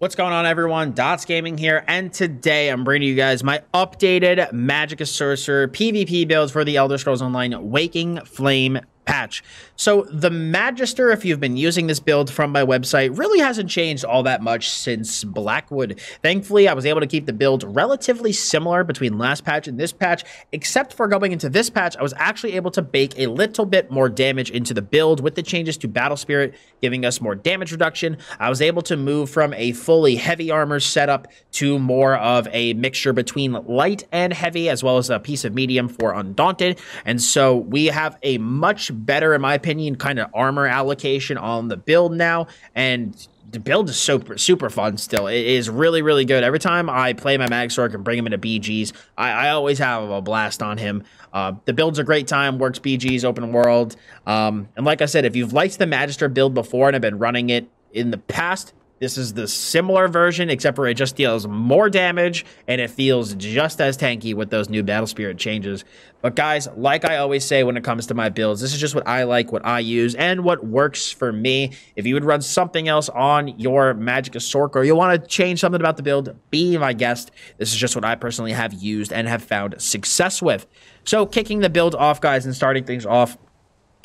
What's going on, everyone? Dots Gaming here, and today I'm bringing you guys my updated Magic of Sorcerer PvP builds for the Elder Scrolls Online Waking Flame patch. So the Magister, if you've been using this build from my website, really hasn't changed all that much since Blackwood. Thankfully, I was able to keep the build relatively similar between last patch and this patch, except for going into this patch, I was actually able to bake a little bit more damage into the build with the changes to Battle Spirit, giving us more damage reduction. I was able to move from a fully heavy armor setup to more of a mixture between light and heavy, as well as a piece of medium for Undaunted. And so we have a much better, in my opinion, kind of armor allocation on the build now. And the build is super super fun still. It is really, really good. Every time I play my Mag and bring him into BGs, I, I always have a blast on him. Uh, the build's a great time, works BGs, open world. Um, and like I said, if you've liked the Magister build before and have been running it in the past, this is the similar version, except for it just deals more damage and it feels just as tanky with those new Battle Spirit changes. But guys, like I always say when it comes to my builds, this is just what I like, what I use, and what works for me. If you would run something else on your Magic Sork or you want to change something about the build, be my guest. This is just what I personally have used and have found success with. So kicking the build off, guys, and starting things off,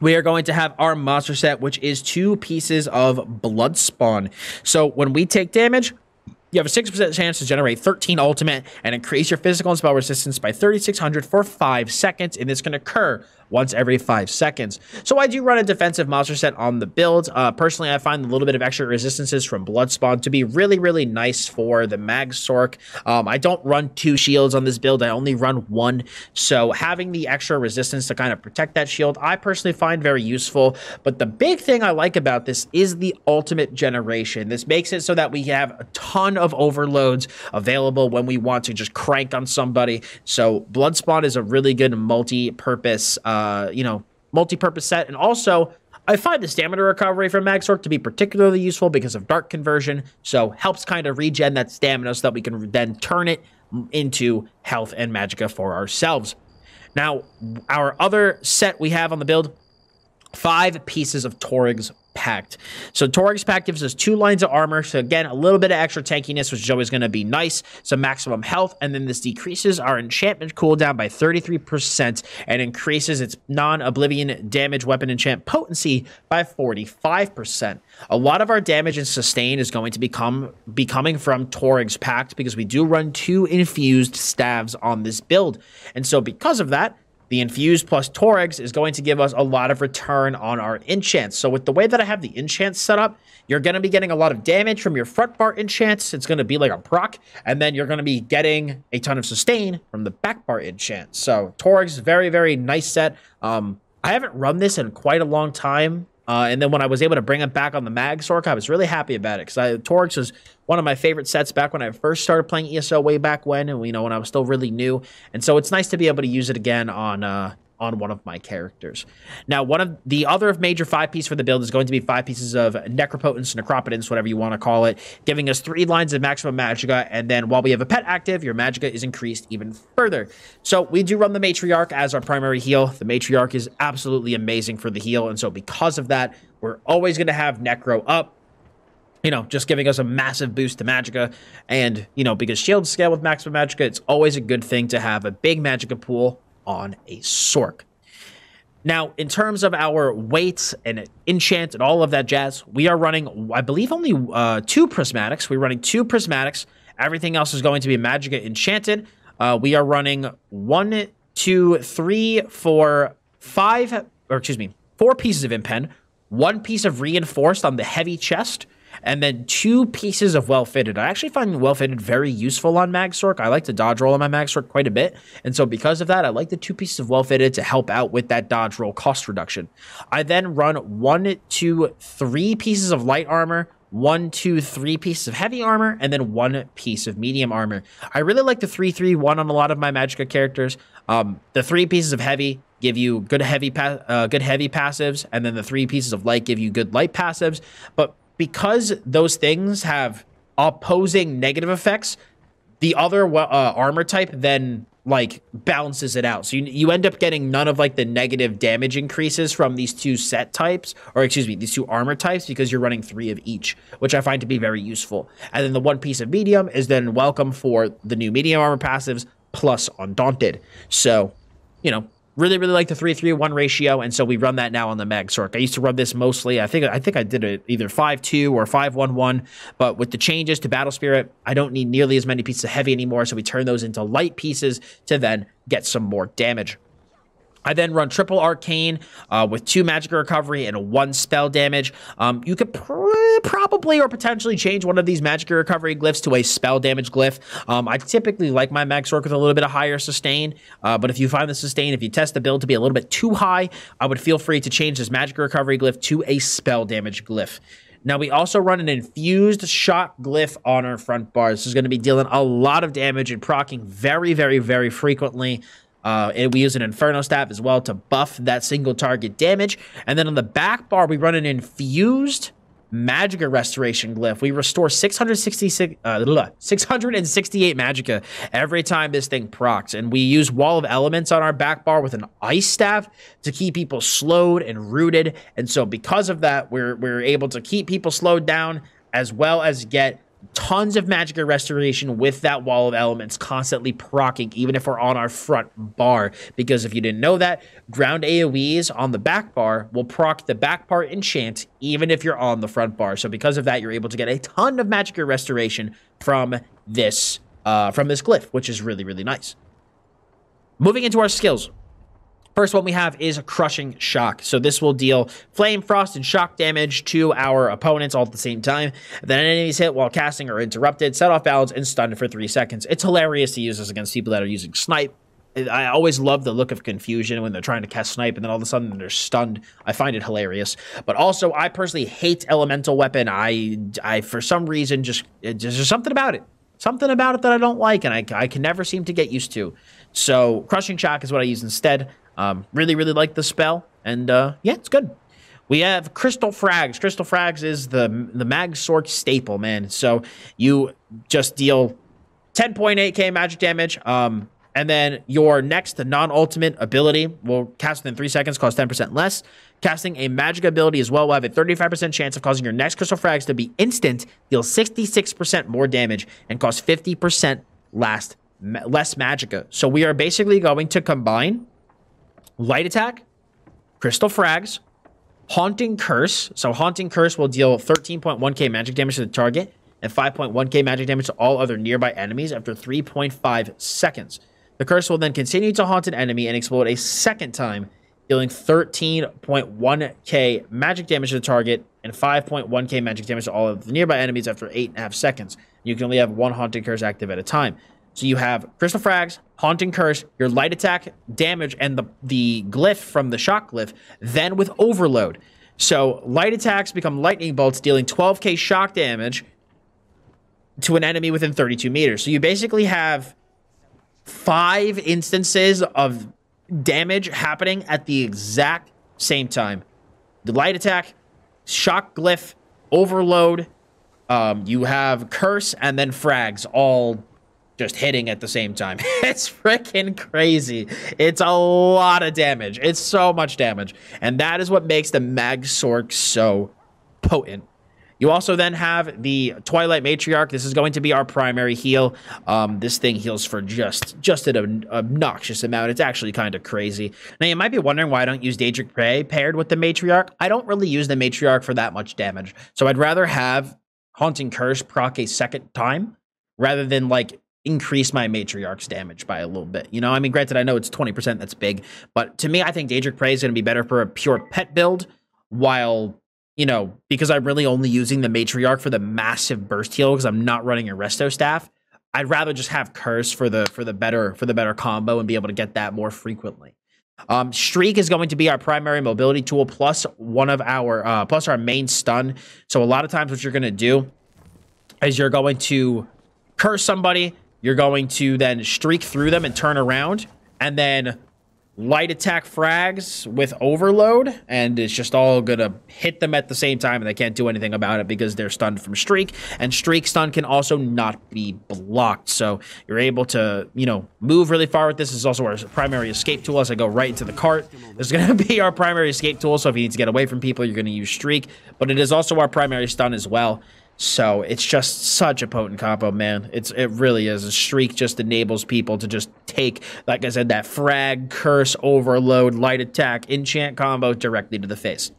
we are going to have our monster set, which is two pieces of blood spawn. So when we take damage, you have a 6% chance to generate 13 ultimate and increase your physical and spell resistance by 3600 for 5 seconds, and this can occur once every five seconds. So I do run a defensive monster set on the build. Uh, personally, I find a little bit of extra resistances from Blood Spawn to be really, really nice for the Mag Sork. Um, I don't run two shields on this build. I only run one. So having the extra resistance to kind of protect that shield, I personally find very useful. But the big thing I like about this is the ultimate generation. This makes it so that we have a ton of overloads available when we want to just crank on somebody. So Blood Spawn is a really good multi-purpose uh, uh, you know, multi-purpose set. And also, I find the stamina recovery from Magsorc to be particularly useful because of Dark Conversion, so helps kind of regen that stamina so that we can then turn it into health and magica for ourselves. Now, our other set we have on the build, five pieces of Torig's Pact. So Torix Pact gives us two lines of armor. So again, a little bit of extra tankiness, which is always going to be nice. Some maximum health, and then this decreases our enchantment cooldown by 33% and increases its non-oblivion damage weapon enchant potency by 45%. A lot of our damage and sustain is going to become be coming from Torix Pact because we do run two infused staves on this build. And so because of that, the Infused plus Torx is going to give us a lot of return on our enchants. So with the way that I have the enchants set up, you're going to be getting a lot of damage from your front bar enchants. It's going to be like a proc, and then you're going to be getting a ton of sustain from the back bar enchants. So Torx, very, very nice set. Um, I haven't run this in quite a long time. Uh, and then when I was able to bring it back on the Mag Sork, I was really happy about it because Torx was one of my favorite sets back when I first started playing ESO way back when, and you know when I was still really new. And so it's nice to be able to use it again on uh, on one of my characters. Now, one of the other major five piece for the build is going to be five pieces of Necropotence, Necropotence, whatever you want to call it, giving us three lines of maximum Magicka. And then while we have a pet active, your Magicka is increased even further. So we do run the Matriarch as our primary heal. The Matriarch is absolutely amazing for the heal. And so because of that, we're always going to have Necro up you know, just giving us a massive boost to Magicka. And, you know, because shields scale with maximum Magicka, it's always a good thing to have a big Magicka pool on a Sork. Now, in terms of our weights and enchant and all of that jazz, we are running, I believe, only uh, two prismatics. We're running two prismatics. Everything else is going to be Magica enchanted. Uh, we are running one, two, three, four, five, or excuse me, four pieces of impen, one piece of reinforced on the heavy chest, and then two pieces of well fitted. I actually find well fitted very useful on Mag Sork. I like to dodge roll on my Mag Sork quite a bit, and so because of that, I like the two pieces of well fitted to help out with that dodge roll cost reduction. I then run one, two, three pieces of light armor, one, two, three pieces of heavy armor, and then one piece of medium armor. I really like the three, three, one on a lot of my Magicka characters. Um, the three pieces of heavy give you good heavy, uh, good heavy passives, and then the three pieces of light give you good light passives. But because those things have opposing negative effects, the other uh, armor type then like balances it out. So you, you end up getting none of like the negative damage increases from these two set types, or excuse me, these two armor types because you're running three of each, which I find to be very useful. And then the one piece of medium is then welcome for the new medium armor passives plus undaunted. So, you know, Really, really like the three three one ratio, and so we run that now on the Meg Sork. I used to run this mostly. I think I think I did it either five two or five one one. But with the changes to Battle Spirit, I don't need nearly as many pieces of heavy anymore. So we turn those into light pieces to then get some more damage. I then run triple arcane uh, with two magic recovery and one spell damage. Um, you could pr- probably or potentially change one of these magic recovery glyphs to a spell damage glyph. Um, I typically like my max work with a little bit of higher sustain, uh, but if you find the sustain, if you test the build to be a little bit too high, I would feel free to change this magic recovery glyph to a spell damage glyph. Now we also run an infused shot glyph on our front bar. This is going to be dealing a lot of damage and proccing very, very, very frequently. Uh, we use an Inferno Staff as well to buff that single target damage. And then on the back bar, we run an Infused Magicka Restoration Glyph. We restore 666, uh, 668 Magicka every time this thing procs. And we use Wall of Elements on our back bar with an Ice Staff to keep people slowed and rooted. And so because of that, we're, we're able to keep people slowed down as well as get tons of magic and restoration with that wall of elements constantly procking, even if we're on our front bar because if you didn't know that ground aoes on the back bar will proc the back part enchant even if you're on the front bar so because of that you're able to get a ton of magic and restoration from this uh, from this glyph which is really really nice moving into our skills First one we have is Crushing Shock. So this will deal Flame, Frost, and Shock damage to our opponents all at the same time. Then enemies hit while casting are interrupted, set off balance, and stunned for three seconds. It's hilarious to use this against people that are using Snipe. I always love the look of confusion when they're trying to cast snipe and then all of a sudden they're stunned. I find it hilarious. But also, I personally hate elemental weapon. I, I for some reason just there's something about it something about it that I don't like and I, I can never seem to get used to. So Crushing Shock is what I use instead. Um, really, really like the spell, and uh, yeah, it's good. We have Crystal Frags. Crystal Frags is the the Mag Sort staple, man. So you just deal 10.8k magic damage. Um, and then your next non ultimate ability will cast within three seconds, cost 10% less. Casting a magic ability as well will have a 35% chance of causing your next crystal frags to be instant, deal 66% more damage, and cost 50% last, less magica. So we are basically going to combine Light Attack, Crystal Frags, Haunting Curse. So Haunting Curse will deal 13.1k magic damage to the target and 5.1k magic damage to all other nearby enemies after 3.5 seconds. The curse will then continue to haunt an enemy and explode a second time, dealing 13.1k magic damage to the target and 5.1k magic damage to all of the nearby enemies after 8.5 seconds. You can only have one haunting curse active at a time. So you have Crystal Frags, Haunting Curse, your light attack damage, and the, the glyph from the shock glyph, then with Overload. So light attacks become lightning bolts, dealing 12k shock damage to an enemy within 32 meters. So you basically have five instances of damage happening at the exact same time. The light attack, shock glyph, overload, um, you have curse, and then frags all just hitting at the same time. it's freaking crazy. It's a lot of damage. It's so much damage. And that is what makes the Mag Sorc so potent. You also then have the Twilight Matriarch. This is going to be our primary heal. Um, this thing heals for just just an obnoxious amount. It's actually kind of crazy. Now, you might be wondering why I don't use Daedric Prey paired with the Matriarch. I don't really use the Matriarch for that much damage. So I'd rather have Haunting Curse proc a second time rather than like increase my matriarch's damage by a little bit. You know, I mean, granted, I know it's 20%, that's big, but to me, I think Daedric Prey is going to be better for a pure pet build, while, you know, because I'm really only using the matriarch for the massive burst heal because I'm not running a resto staff. I'd rather just have curse for the for the better for the better combo and be able to get that more frequently. Um, Streak is going to be our primary mobility tool plus one of our uh, plus our main stun. So a lot of times, what you're going to do is you're going to curse somebody, you're going to then streak through them and turn around and then light attack frags with overload and it's just all gonna hit them at the same time and they can't do anything about it because they're stunned from streak and streak stun can also not be blocked so you're able to you know move really far with this, this is also our primary escape tool as i go right into the cart this is gonna be our primary escape tool so if you need to get away from people you're gonna use streak but it is also our primary stun as well so it's just such a potent combo, man. It's it really is. A streak just enables people to just take, like I said, that frag, curse, overload, light attack, enchant combo directly to the face.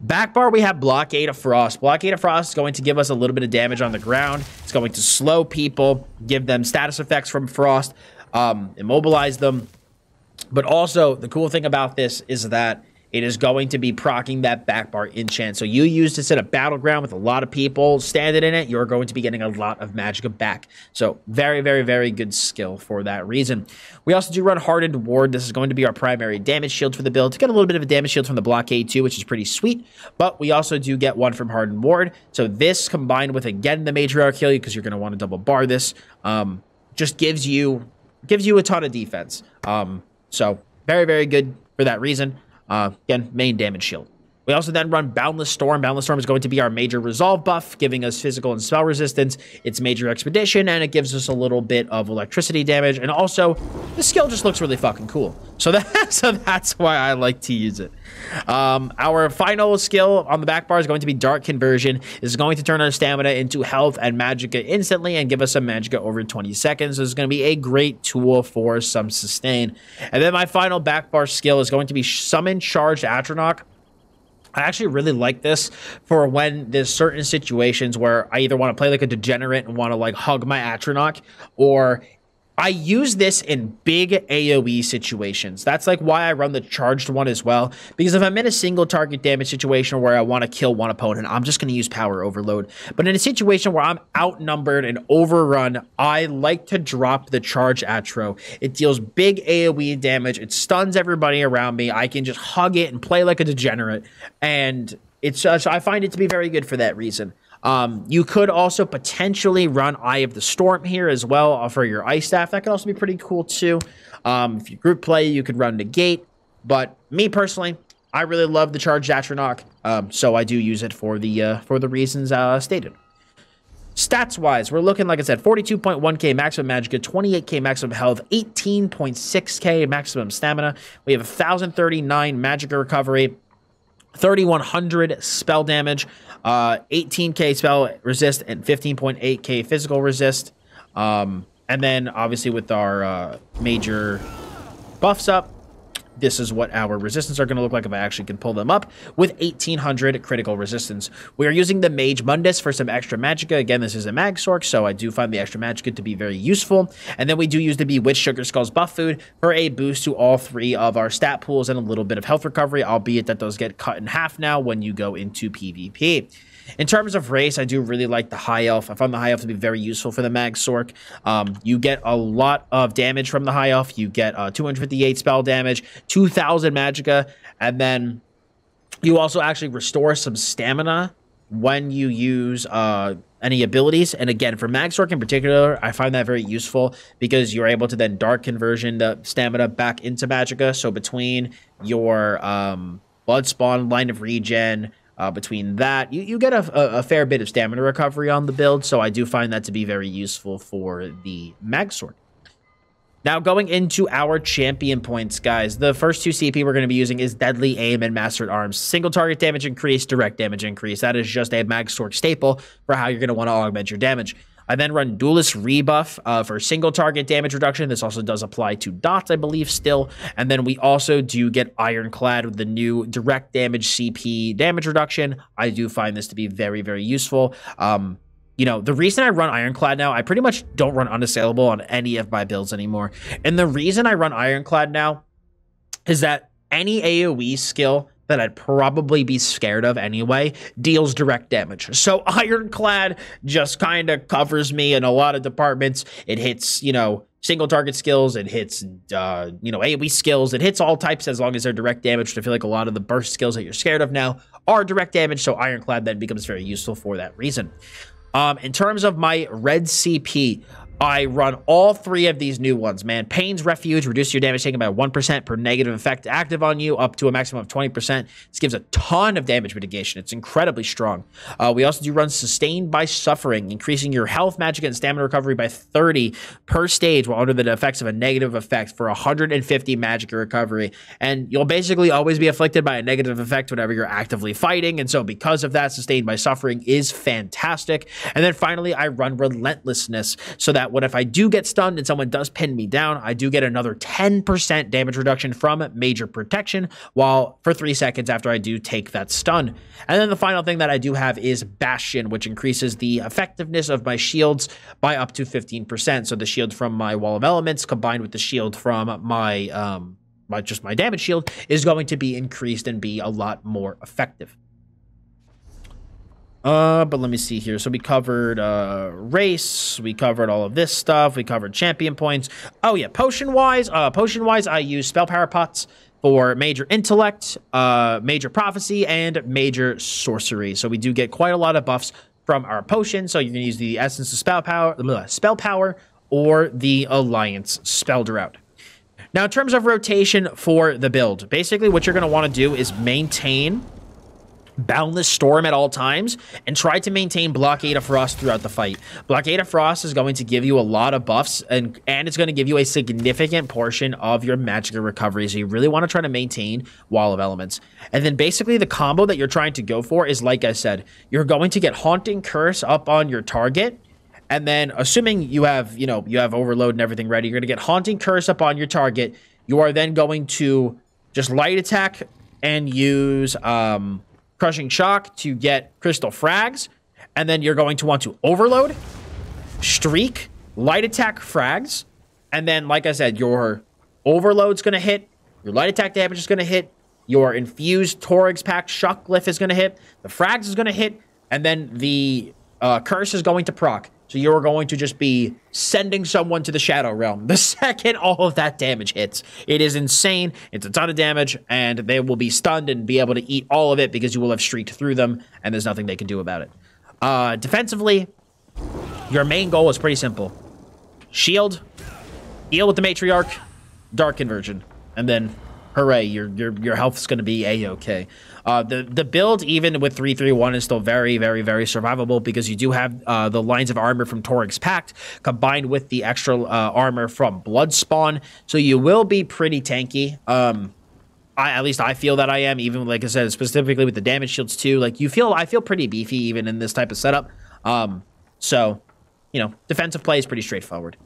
Back bar, we have Blockade of Frost. Blockade of Frost is going to give us a little bit of damage on the ground. It's going to slow people, give them status effects from Frost, um, immobilize them. But also, the cool thing about this is that it is going to be procking that back bar enchant. So you use to set a battleground with a lot of people standing in it. You're going to be getting a lot of magic back. So very, very, very good skill for that reason. We also do run Hardened Ward. This is going to be our primary damage shield for the build. To get a little bit of a damage shield from the blockade too, which is pretty sweet. But we also do get one from Hardened Ward. So this combined with, again, the Matriarch heal, because you're going to want to double bar this, um, just gives you gives you a ton of defense. Um, so very, very good for that reason. Uh, again, main damage shield. We also then run Boundless Storm. Boundless Storm is going to be our major resolve buff, giving us physical and spell resistance. It's major expedition, and it gives us a little bit of electricity damage. And also, the skill just looks really fucking cool. So, that, so that's why I like to use it. Um, our final skill on the back bar is going to be Dark Conversion. This is going to turn our stamina into health and magicka instantly and give us some magicka over 20 seconds. this is going to be a great tool for some sustain. And then my final back bar skill is going to be Summon Charged Atronach. I actually really like this for when there's certain situations where I either want to play like a degenerate and want to like hug my Atronach, or I use this in big AoE situations. That's like why I run the charged one as well. Because if I'm in a single target damage situation where I want to kill one opponent, I'm just going to use power overload. But in a situation where I'm outnumbered and overrun, I like to drop the charge atro. It deals big AoE damage. It stuns everybody around me. I can just hug it and play like a degenerate. And it's just, I find it to be very good for that reason. Um, you could also potentially run Eye of the Storm here as well for your Ice Staff. That could also be pretty cool too. Um, if you group play, you could run Negate. But me personally, I really love the charged Atronach, um, so I do use it for the uh, for the reasons uh, stated. Stats wise, we're looking, like I said, 42.1k maximum magic, 28k maximum health, 18.6k maximum stamina. We have 1,039 magic recovery, 3,100 spell damage, uh, 18k spell resist, and 15.8k physical resist. Um, and then obviously with our uh, major buffs up, this is what our resistance are going to look like if I actually can pull them up with 1800 critical resistance. We are using the Mage Mundus for some extra magicka. Again, this is a mag sorc, so I do find the extra magicka to be very useful. And then we do use the Bewitched Sugar Skulls buff food for a boost to all three of our stat pools and a little bit of health recovery, albeit that those get cut in half now when you go into PvP. In terms of race, I do really like the High Elf. I found the High Elf to be very useful for the Mag Sorc. Um, you get a lot of damage from the High Elf. You get uh, 258 spell damage, 2,000 Magicka, and then you also actually restore some stamina when you use uh, any abilities. And again, for Magstork in particular, I find that very useful because you're able to then dark conversion the stamina back into Magicka. So between your um, Blood Spawn line of regen, uh, between that, you, you get a, a, a, fair bit of stamina recovery on the build. So I do find that to be very useful for the Magstork. Now going into our champion points, guys, the first two CP we're going to be using is Deadly Aim and Mastered Arms. Single target damage increase, direct damage increase. That is just a Mag Stork staple for how you're going to want to augment your damage. I then run Duelist Rebuff uh, for single target damage reduction. This also does apply to dots, I believe, still. And then we also do get Ironclad with the new direct damage CP damage reduction. I do find this to be very, very useful. Um, you know, the reason I run Ironclad now, I pretty much don't run Unassailable on any of my builds anymore. And the reason I run Ironclad now is that any AoE skill that I'd probably be scared of anyway deals direct damage. So Ironclad just kind of covers me in a lot of departments. It hits, you know, single target skills, it hits, uh, you know, AoE skills, it hits all types as long as they're direct damage. I feel like a lot of the burst skills that you're scared of now are direct damage, so Ironclad then becomes very useful for that reason. Um, in terms of my red CP, I run all three of these new ones, man. Pain's Refuge reduces your damage taken by 1% per negative effect active on you, up to a maximum of 20%. This gives a ton of damage mitigation. It's incredibly strong. Uh, we also do run Sustained by Suffering, increasing your health, magic, and stamina recovery by 30 per stage while under the effects of a negative effect for 150 magic recovery. And you'll basically always be afflicted by a negative effect whenever you're actively fighting. And so, because of that, Sustained by Suffering is fantastic. And then finally, I run Relentlessness so that that what if I do get stunned and someone does pin me down, I do get another 10% damage reduction from major protection while for three seconds after I do take that stun. And then the final thing that I do have is Bastion, which increases the effectiveness of my shields by up to 15%. So the shield from my Wall of Elements combined with the shield from my, um, my just my damage shield is going to be increased and be a lot more effective. Uh, but let me see here. So we covered uh, race. We covered all of this stuff. We covered champion points. Oh yeah, potion wise. Uh, potion wise, I use spell power pots for major intellect, uh, major prophecy, and major sorcery. So we do get quite a lot of buffs from our potion. So you can use the essence of spell power, blah, uh, spell power, or the alliance spell drought. Now, in terms of rotation for the build, basically what you're going to want to do is maintain Boundless Storm at all times and try to maintain Blockade of Frost throughout the fight. Blockade of Frost is going to give you a lot of buffs and, and it's going to give you a significant portion of your Magicka recovery. So you really want to try to maintain Wall of Elements. And then basically the combo that you're trying to go for is, like I said, you're going to get Haunting Curse up on your target and then assuming you have, you know, you have overload and everything ready, you're going to get Haunting Curse up on your target. You are then going to just light attack and use um, Crushing Shock to get Crystal Frags. And then you're going to want to Overload, Streak, Light Attack Frags. And then, like I said, your Overload's going to hit. Your Light Attack damage is going to hit. Your Infused torix Pack Shock lift is going to hit. The Frags is going to hit. And then the uh, Curse is going to proc. So you're going to just be sending someone to the Shadow Realm the second all of that damage hits. It is insane. It's a ton of damage, and they will be stunned and be able to eat all of it because you will have streaked through them, and there's nothing they can do about it. Uh, defensively, your main goal is pretty simple. Shield, heal with the Matriarch, Dark Conversion, and then hooray, your your your is going to be a okay. Uh, the the build even with three three one is still very very very survivable because you do have uh, the lines of armor from Torix Pact combined with the extra uh, armor from Blood Spawn, so you will be pretty tanky. Um, I, at least I feel that I am. Even like I said, specifically with the damage shields too. Like you feel, I feel pretty beefy even in this type of setup. Um, so, you know, defensive play is pretty straightforward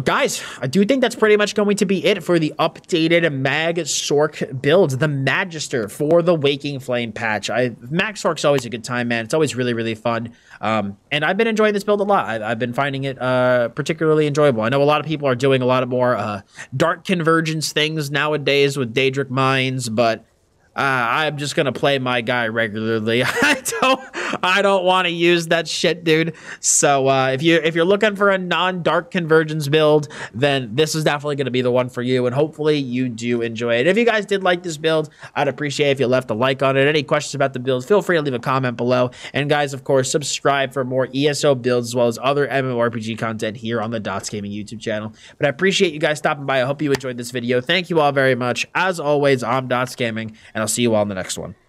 guys, I do think that's pretty much going to be it for the updated Mag Sork build, the Magister for the Waking Flame patch. I Mag Sork's always a good time, man. It's always really, really fun. Um, and I've been enjoying this build a lot. I, have been finding it uh, particularly enjoyable. I know a lot of people are doing a lot of more uh, dark convergence things nowadays with Daedric Mines, but uh, I'm just gonna play my guy regularly. I don't, I don't want to use that shit, dude. So uh, if you if you're looking for a non-dark convergence build, then this is definitely gonna be the one for you. And hopefully you do enjoy it. If you guys did like this build, I'd appreciate if you left a like on it. Any questions about the build? Feel free to leave a comment below. And guys, of course, subscribe for more ESO builds as well as other MMORPG content here on the Dots Gaming YouTube channel. But I appreciate you guys stopping by. I hope you enjoyed this video. Thank you all very much. As always, I'm Dots Gaming. And and I'll see you all in the next one.